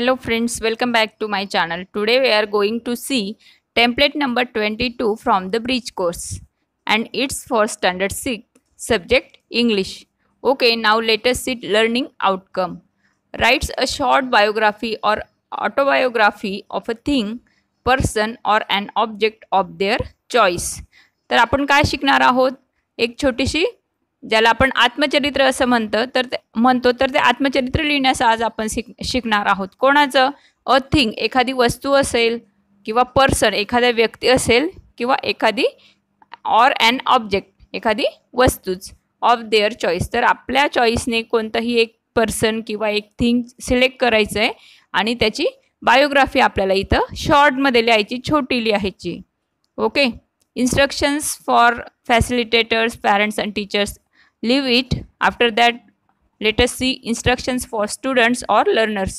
hello friends welcome back to my channel today we are going to see template number 22 from the bridge course and it's for standard 6 subject english okay now let us see learning outcome writes a short biography or autobiography of a thing person or an object of their choice तर आपण काय शिकणार आहोत एक छोटीशी ज्याला आपण आत्मचरित्र असं म्हणतं तर ते म्हणतो तर ते आत्मचरित्र लिहिण्यास आज आपण शिक शिकणार आहोत कोणाचं अ थिंग एखादी वस्तू असेल किंवा पर्सन एखादा व्यक्ती असेल किंवा एखादी ऑर अँड ऑब्जेक्ट एखादी वस्तूच ऑफ देअर चॉईस तर आपल्या चॉईसने कोणतंही एक पर्सन किंवा एक थिंग सिलेक्ट करायचं आहे आणि त्याची बायोग्राफी आपल्याला इथं शॉर्टमध्ये लिहायची छोटी लिहायची okay instructions for facilitators parents and teachers leave it after that let us see instructions for students or learners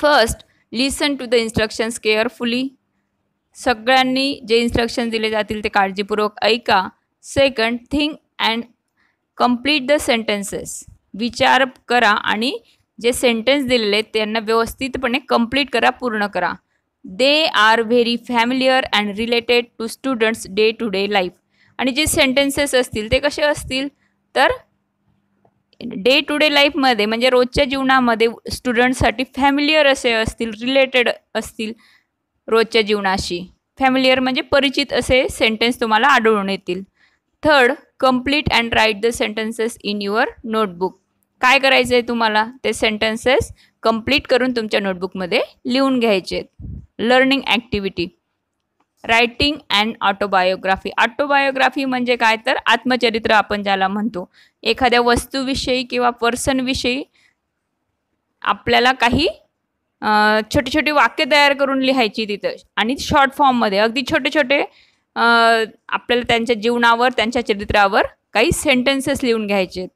first listen to the instructions carefully सगळ्यांनी जे इन्स्ट्रक्शन दिले जातील ते काळजीपूर्वक ऐका second think and complete the sentences विचार करा आणि जे सेंटेन्स दिलेले आहेत त्यांना व्यवस्थितपणे कंप्लीट करा पूर्ण करा they are very familiar and related to students day to day life आणि जे सेंटेन्सेस असतील ते कसे असतील तर डे टू डे लाईफमध्ये म्हणजे रोजच्या जीवनामध्ये स्टुडंटसाठी फॅमिलियर असे असतील रिलेटेड असतील रोजच्या जीवनाशी फॅमिलियर म्हणजे परिचित असे सेंटेन्स तुम्हाला आढळून येतील third complete and write the sentences in your notebook काय करायचं आहे तुम्हाला ते सेंटेन्सेस कम्प्लीट करून तुमच्या नोटबुकमध्ये लिहून घ्यायचे आहेत learning activity writing and autobiography autobiography म्हणजे काय तर आत्मचरित्र आपण ज्याला म्हणतो एखाद्या वस्तूविषयी किंवा पर्सनविषयी आपल्याला काही छोटी छोटी वाक्य तयार करून लिहायची तिथं आणि शॉर्ट फॉर्ममध्ये अगदी छोटे छोटे आपल्याला त्यांच्या जीवनावर त्यांच्या चरित्रावर काही सेंटेन्सेस लिहून घ्यायचे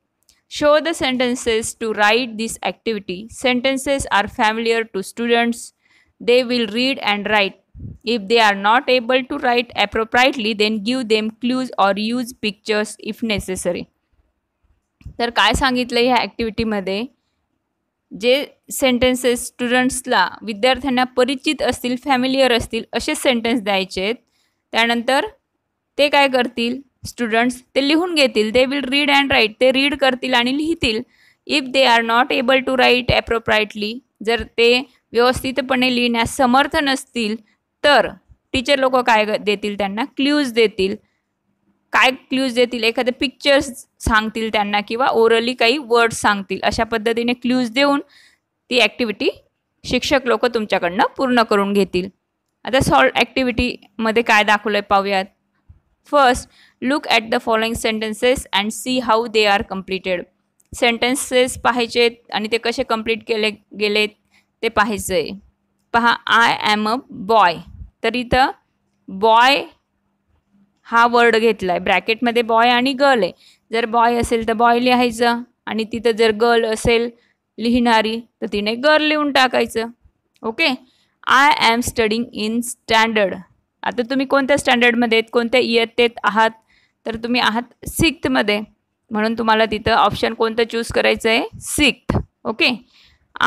show the sentences to write this activity sentences are familiar to students they will read and write If they are not able to write appropriately, then give them clues or use pictures if necessary. तर काय सांगितलं ह्या ॲक्टिव्हिटीमध्ये जे sentences स्टुडंट्सला विद्यार्थ्यांना परिचित असतील familiar असतील असे सेंटेन्स द्यायचे आहेत त्यानंतर ते काय करतील स्टुडंट्स ते लिहून घेतील they will read and write ते रीड करतील आणि लिहितील if they are not able to write appropriately जर ते व्यवस्थितपणे लिहिण्यास समर्थ नसतील तर टीचर लोक काय देतील त्यांना क्ल्यूज देतील काय क्ल्यूज देतील एखादे पिक्चर्स सांगतील त्यांना किंवा ओरली काही वर्ड्स सांगतील अशा पद्धतीने क्ल्यूज देऊन ती ॲक्टिव्हिटी शिक्षक लोक तुमच्याकडनं पूर्ण करून घेतील आता सॉल्ट ॲक्टिव्हिटीमध्ये काय दाखवलं आहे पाहूयात first look at the following sentences and see how they are completed sentences पाहायचेत आणि ते कसे कम्प्लीट केले गेलेत ते पाहायचं आहे पहा आय ॲम अ बॉय तर इथं बॉय हा वर्ड घेतला आहे ब्रॅकेटमध्ये बॉय आणि गर्ल आहे जर बॉय असेल तर बॉय लिहायचं आणि तिथं जर गर्ल असेल लिहिणारी तर तिने गर्ल लिहून टाकायचं okay I am studying in standard आता तुम्ही कोणत्या स्टँडर्डमध्ये आहेत कोणत्या इयत्तेत आहात तर तुम्ही आहात सिक्थमध्ये म्हणून तुम्हाला तिथं ऑप्शन कोणतं चूज करायचं आहे sixth okay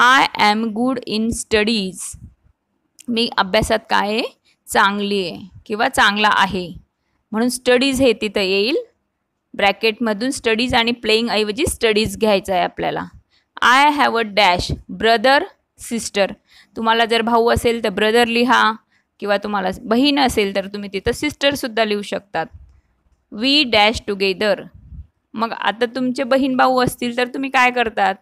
I am good in studies मी अभ्यासात काय आहे चांगली आहे किंवा चांगला आहे म्हणून स्टडीज हे तिथं येईल ब्रॅकेटमधून स्टडीज आणि ऐवजी स्टडीज घ्यायचं आहे आपल्याला I have a dash brother sister तुम्हाला जर भाऊ असेल तर ब्रदर लिहा किंवा तुम्हाला बहीण असेल तर तुम्ही तिथं सिस्टरसुद्धा लिहू शकतात वी डॅश टुगेदर मग आता तुमचे बहीण भाऊ असतील तर तुम्ही काय करतात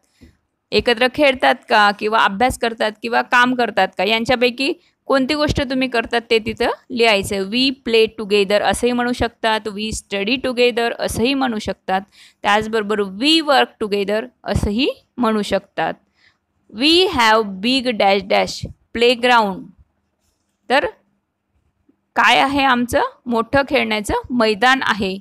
एकत्र खेळतात का किंवा अभ्यास करतात किंवा काम करतात का यांच्यापैकी कोणती गोष्ट तुम्ही करतात ते तिथं लिहायचं वी प्ले टुगेदर असंही म्हणू शकतात वी स्टडी टुगेदर असंही म्हणू शकतात त्याचबरोबर वी वर्क टुगेदर असंही म्हणू शकतात we have big dash dash playground तर काय आहे आमचं मोठं खेळण्याचं मैदान आहे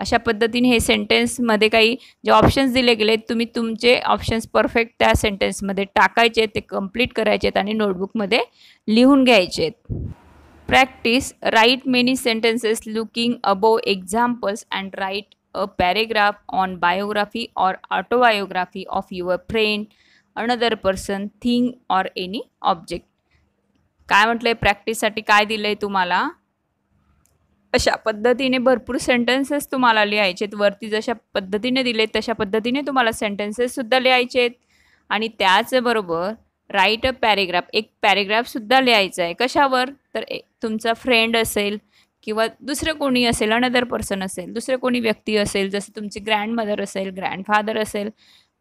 अशा पद्धतीने हे सेंटेन्समध्ये काही जे ऑप्शन्स दिले गेले तुम्ही तुमचे ऑप्शन्स परफेक्ट त्या सेंटेन्समध्ये टाकायचे ते कम्प्लीट करायचे आहेत आणि नोटबुकमध्ये लिहून घ्यायचे आहेत practice write many sentences looking above examples and write a paragraph on biography or autobiography of your friend another person thing or any object काय म्हटलं आहे प्रॅक्टिससाठी काय दिलं आहे तुम्हाला अशा पद्धतीने भरपूर सेंटेन्सेस तुम्हाला लिहायचे आहेत वरती जशा पद्धतीने दिलेत तशा पद्धतीने तुम्हाला सेंटेन्सेससुद्धा आहेत आणि त्याचबरोबर राईट अ पॅरेग्राफ एक पॅरेग्राफसुद्धा लिहायचा आहे कशावर तर तुमचा फ्रेंड असेल किंवा दुसरं कोणी असेल अनदर पर्सन असेल दुसरं कोणी व्यक्ती असेल जसं तुमची ग्रँडमदर असेल ग्रँडफादर असेल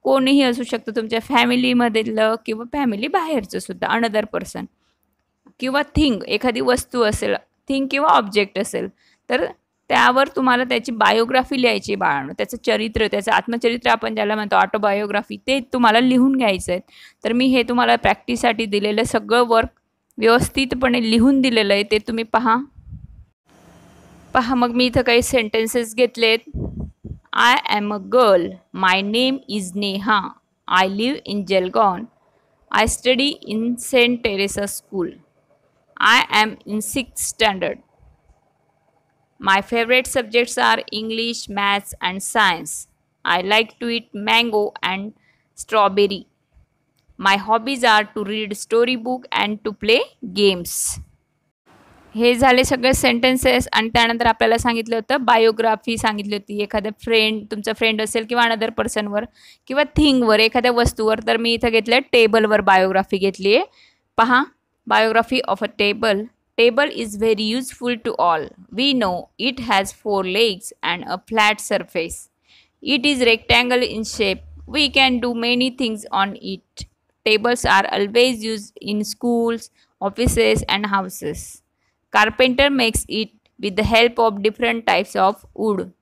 कोणीही असू शकतं तुमच्या फॅमिलीमधलं किंवा फॅमिली बाहेरचं सुद्धा अनदर पर्सन किंवा थिंग एखादी वस्तू असेल थिंग किंवा ऑब्जेक्ट असेल तर त्यावर तुम्हाला त्याची बायोग्राफी लिहायची बाळानं त्याचं चरित्र त्याचं आत्मचरित्र आपण ज्याला म्हणतो ऑटोबायोग्राफी ते तुम्हाला लिहून घ्यायचं आहे तर मी हे तुम्हाला प्रॅक्टिससाठी दिलेलं सगळं वर्क व्यवस्थितपणे लिहून दिलेलं आहे ते तुम्ही पहा पहा मग मी इथं काही सेंटेन्सेस घेतलेत I am a girl my name is Neha I live in Jalgaon I study in Saint Teresa school I am in 6th standard. My favorite subjects are English, Maths and Science. I like to eat mango and strawberry. My hobbies are to read storybook and to play games. हे झाले सगळे sentences आणि त्यानंतर आपल्याला सांगितलं होतं biography सांगितली होती एखाद्या फ्रेंड तुमचा फ्रेंड असेल किंवा अनदर पर्सनवर किंवा थिंगवर एखाद्या वस्तूवर तर मी इथं घेतलं आहे टेबलवर बायोग्राफी घेतली आहे पहा biography of a table. Table is very useful to all. We know it has four legs and a flat surface. It is rectangle in shape. We can do many things on it. Tables are always used in schools, offices and houses. Carpenter makes it with the help of different types of wood.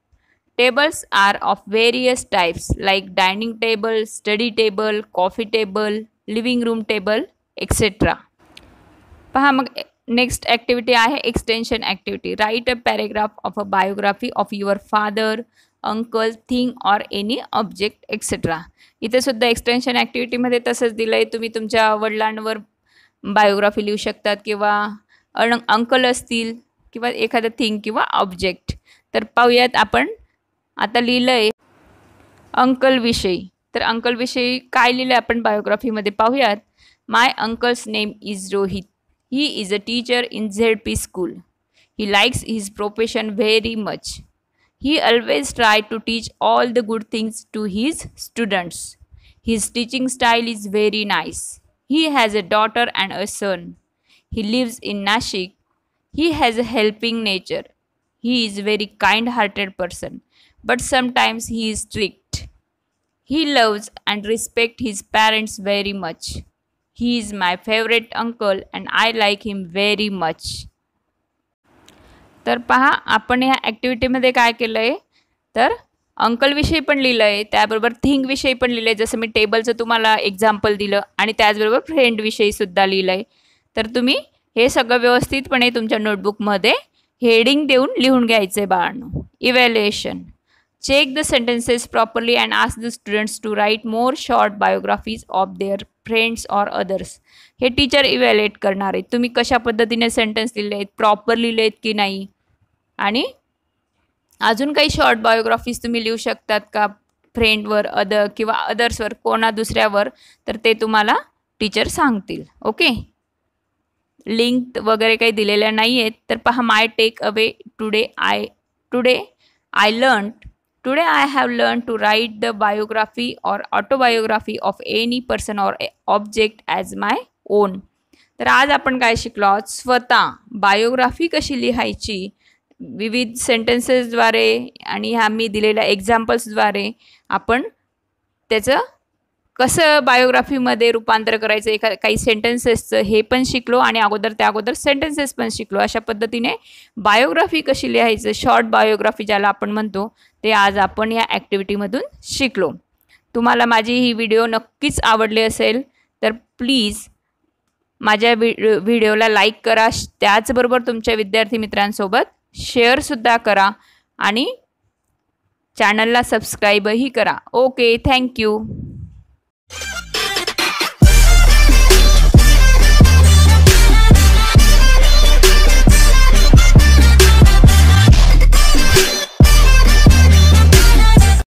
Tables are of various types like dining table, study table, coffee table, living room table, etc. पहा मग next activity आहे extension activity write a paragraph of a biography of your father uncle thing or any object etcetera इथे सुद्धा extension ॲक्टिव्हिटीमध्ये तसंच दिलं आहे तुम्ही तुमच्या वडिलांवर बायोग्राफी लिहू शकतात किंवा अण अंकल असतील किंवा एखादं थिंग किंवा ऑब्जेक्ट तर पाहूयात आपण आता लिहिलं आहे अंकलविषयी तर अंकलविषयी काय लिहिलं आहे आपण बायोग्राफीमध्ये पाहूयात my uncle's name is Rohit He is a teacher in ZP school. He likes his profession very much. He always tries to teach all the good things to his students. His teaching style is very nice. He has a daughter and a son. He lives in Nashik. He has a helping nature. He is a very kind-hearted person, but sometimes he is strict. He loves and respects his parents very much. He is my favorite uncle and I like him very much. तर पहा आपण ह्या ॲक्टिव्हिटीमध्ये काय केलं आहे तर अंकलविषयी पण लिहिलं आहे त्याबरोबर थिंगविषयी पण लिहिलं आहे जसं मी टेबलचं तुम्हाला एक्झाम्पल दिलं आणि त्याचबरोबर फ्रेंडविषयीसुद्धा लिहिलं आहे तर तुम्ही हे सगळं व्यवस्थितपणे तुमच्या नोटबुकमध्ये हेडिंग देऊन लिहून घ्यायचं आहे बाळांनो evaluation check the sentences properly and ask the students to write more short biographies of their friends or others हे टीचर इव्हॅल्युएट करणार आहेत तुम्ही कशा पद्धतीने सेंटेन्स लिहिले आहेत प्रॉपर लिहिले आहेत की नाही आणि अजून काही शॉर्ट बायोग्राफीज तुम्ही लिहू शकतात का फ्रेंडवर अदर किंवा अदर्सवर कोणा दुसऱ्यावर तर ते तुम्हाला टीचर सांगतील ओके लिंक वगैरे काही दिलेल्या नाही आहेत तर पहा my take away today I today I learn Today I have learn to write the biography or autobiography of any person or object as my own तर आज आपण काय शिकलो आहोत स्वतः बायोग्राफी कशी लिहायची विविध सेंटेन्सेसद्वारे आणि ह्या मी दिलेल्या एक्झाम्पल्सद्वारे आपण त्याचं कसं बायोग्राफीमध्ये रूपांतर करायचं एका काही सेंटेन्सेसचं हे पण शिकलो आणि अगोदर त्या अगोदर सेंटेन्सेस पण शिकलो अशा पद्धतीने बायोग्राफी कशी लिहायचं शॉर्ट बायोग्राफी ज्याला आपण म्हणतो ते आज आपण या ॲक्टिव्हिटीमधून शिकलो तुम्हाला माझी ही व्हिडिओ नक्कीच आवडली असेल तर प्लीज माझ्या व्हि व्हिडिओला लाईक करा त्याचबरोबर तुमच्या विद्यार्थी मित्रांसोबत शेअरसुद्धा करा आणि चॅनलला सबस्क्राईबही करा ओके थँक्यू